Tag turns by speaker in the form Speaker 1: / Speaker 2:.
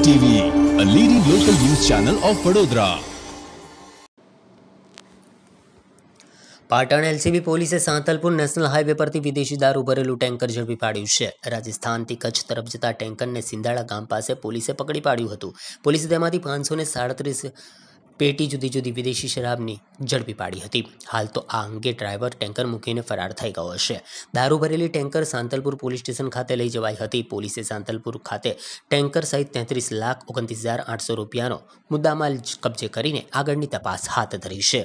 Speaker 1: TV a leading local news channel of Vadodara
Speaker 2: Patan LCB પોલીસે Santalpur national highway પરથી વિદેશી દારૂ ભરેલું ટેન્કર ઝડપી પાડ્યું છે રાજસ્થાનથી કચ્છ તરફ જતા ટેન્કરને સિંધાળા ગામ પાસે પોલીસે પકડી પાડ્યું હતું પોલીસે તેમાંથી પાંચસો ને સાડત્રીસ પેટી જુદી જુદી વિદેશી શરાબની ઝડપી પાડી હતી હાલ તો આ અંગે ડ્રાઈવર ટેન્કર મૂકીને ફરાર થઈ ગયો છે દારૂ ભરેલી ટેન્કર સાંતલપુર પોલીસ સ્ટેશન ખાતે લઈ જવાઈ હતી પોલીસે સાંતલપુર ખાતે ટેન્કર સહિત તેત્રીસ લાખ ઓગણત્રીસ હજાર આઠસો રૂપિયાનો મુદ્દામાલ કબજે કરીને આગળની તપાસ હાથ ધરી છે